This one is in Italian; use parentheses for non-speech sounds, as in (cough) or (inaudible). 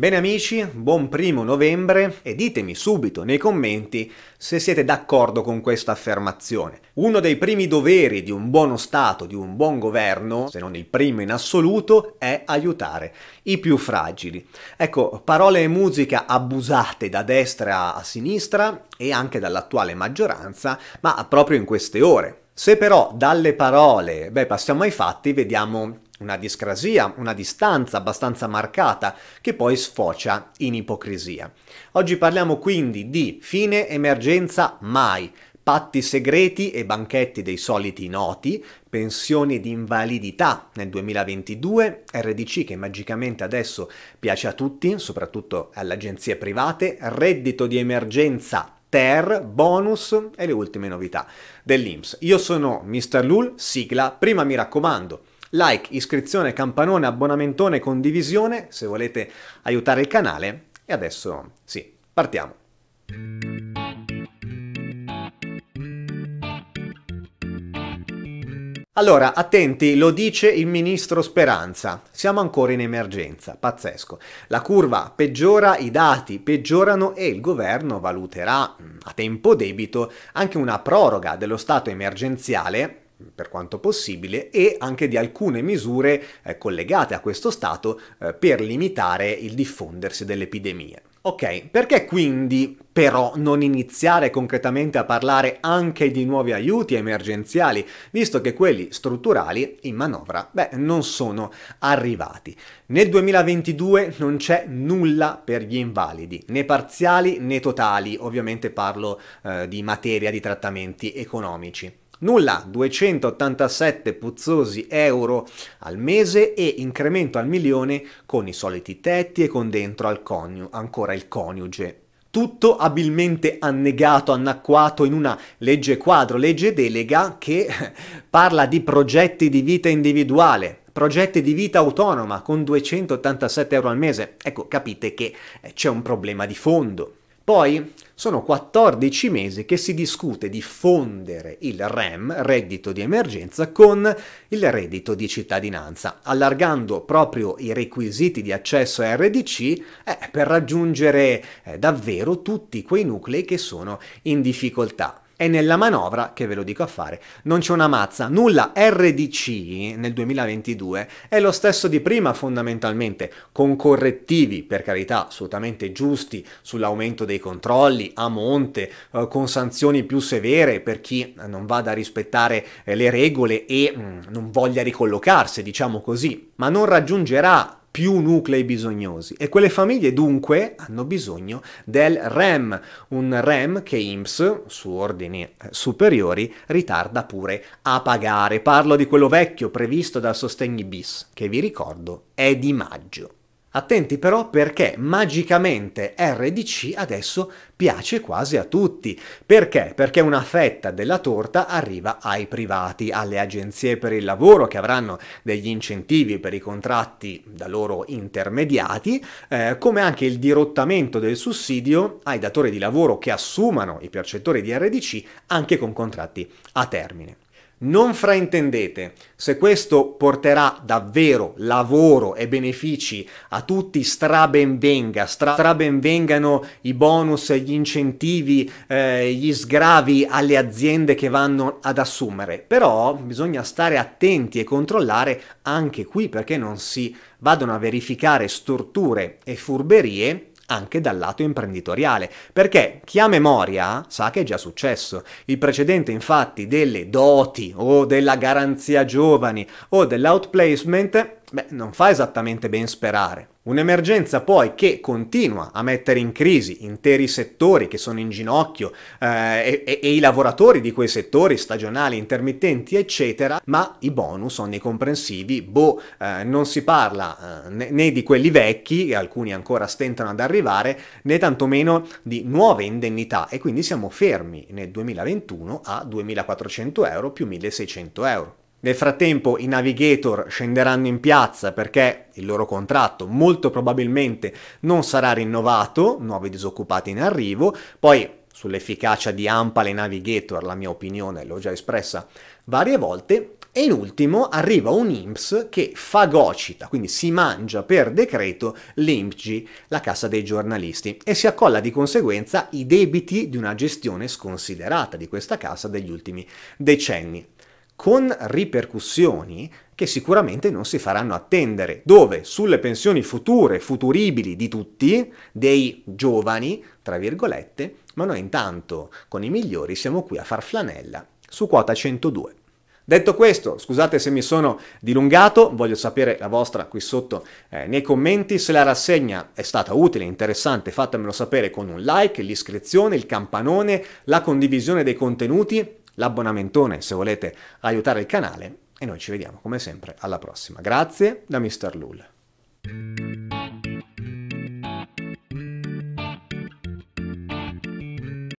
Bene amici, buon primo novembre e ditemi subito nei commenti se siete d'accordo con questa affermazione. Uno dei primi doveri di un buono Stato, di un buon governo, se non il primo in assoluto, è aiutare i più fragili. Ecco, parole e musica abusate da destra a sinistra e anche dall'attuale maggioranza, ma proprio in queste ore. Se però dalle parole, beh, passiamo ai fatti, vediamo una discrasia, una distanza abbastanza marcata che poi sfocia in ipocrisia. Oggi parliamo quindi di fine emergenza mai, patti segreti e banchetti dei soliti noti, pensioni di invalidità nel 2022, RDC che magicamente adesso piace a tutti, soprattutto alle agenzie private, reddito di emergenza Ter, bonus e le ultime novità dell'Inps. Io sono Mr. Lul, sigla, prima mi raccomando like, iscrizione, campanone, abbonamentone, condivisione se volete aiutare il canale. E adesso sì, partiamo. Allora, attenti, lo dice il ministro Speranza, siamo ancora in emergenza, pazzesco. La curva peggiora, i dati peggiorano e il governo valuterà mm, a tempo debito anche una proroga dello stato emergenziale per quanto possibile e anche di alcune misure eh, collegate a questo stato eh, per limitare il diffondersi dell'epidemia. Ok, perché quindi però non iniziare concretamente a parlare anche di nuovi aiuti emergenziali, visto che quelli strutturali in manovra, beh, non sono arrivati. Nel 2022 non c'è nulla per gli invalidi, né parziali né totali, ovviamente parlo eh, di materia di trattamenti economici. Nulla, 287 puzzosi euro al mese e incremento al milione con i soliti tetti e con dentro al coniu- ancora il coniuge. Tutto abilmente annegato, anacquato in una legge quadro, legge delega che (laughs) parla di progetti di vita individuale, progetti di vita autonoma con 287 euro al mese. Ecco, capite che eh, c'è un problema di fondo. Poi sono 14 mesi che si discute di fondere il REM, reddito di emergenza, con il reddito di cittadinanza, allargando proprio i requisiti di accesso a RDC eh, per raggiungere eh, davvero tutti quei nuclei che sono in difficoltà è nella manovra che ve lo dico a fare. Non c'è una mazza, nulla. RDC nel 2022 è lo stesso di prima fondamentalmente, con correttivi, per carità, assolutamente giusti sull'aumento dei controlli a monte, eh, con sanzioni più severe per chi non vada a rispettare eh, le regole e mh, mm, non voglia ricollocarsi, diciamo così, ma non raggiungerà più nuclei bisognosi e quelle famiglie dunque hanno bisogno del REM, un REM che IMSS, su ordini eh, superiori, ritarda pure a pagare. Parlo di quello vecchio previsto dal sostegni bis, che vi ricordo è di maggio. Attenti però perché magicamente RDC adesso piace quasi a tutti. Perché? Perché una fetta della torta arriva ai privati, alle agenzie per il lavoro che avranno degli incentivi per i contratti da loro intermediati, eh, come anche il dirottamento del sussidio ai datori di lavoro che assumano i percettori di RDC anche con contratti a termine. Non fraintendete, se questo porterà davvero lavoro e benefici a tutti, strabenvenga, strabenvengano i bonus, gli incentivi, eh, gli sgravi alle aziende che vanno ad assumere, però bisogna stare attenti e controllare anche qui perché non si vadano a verificare storture e furberie anche dal lato imprenditoriale, perché chi ha memoria sa che è già successo. Il precedente infatti delle doti o della garanzia giovani o dell'outplacement, beh, non fa esattamente ben sperare. Un'emergenza poi che continua a mettere in crisi interi settori che sono in ginocchio eh, e, e, i lavoratori di quei settori stagionali, intermittenti, eccetera, ma i bonus sono incomprensivi, boh, eh, non si parla eh, né di quelli vecchi, alcuni ancora stentano ad arrivare, né tantomeno di nuove indennità e quindi siamo fermi nel 2021 a 2400 euro più 1600 euro. Nel frattempo i navigator scenderanno in piazza perché il loro contratto molto probabilmente non sarà rinnovato, nuovi disoccupati in arrivo, poi sull'efficacia di Ampale Navigator la mia opinione l'ho già espressa varie volte e in ultimo arriva un IMSS che fagocita, quindi si mangia per decreto l'IMPG, la cassa dei giornalisti, e si accolla di conseguenza i debiti di una gestione sconsiderata di questa cassa degli ultimi decenni con ripercussioni che sicuramente non si faranno attendere, dove sulle pensioni future, futuribili di tutti, dei giovani, tra virgolette, ma noi intanto con i migliori siamo qui a far flanella su quota 102. Detto questo, scusate se mi sono dilungato, voglio sapere la vostra qui sotto eh, nei commenti, se la rassegna è stata utile, interessante, fatemelo sapere con un like, l'iscrizione, il campanone, la condivisione dei contenuti l'abbonamentone se volete aiutare il canale e noi ci vediamo come sempre alla prossima. Grazie da Mr. Lul.